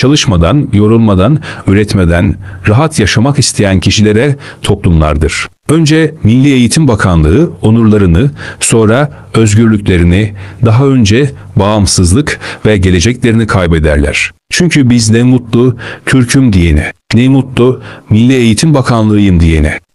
çalışmadan, yorulmadan, üretmeden, rahat yaşamak isteyen kişilere toplumlardır. Önce Milli Eğitim Bakanlığı onurlarını, sonra özgürlüklerini, daha önce bağımsızlık ve geleceklerini kaybederler. Çünkü biz ne mutlu Türk'üm diyene, ne mutlu Milli Eğitim Bakanlığıyım diyene.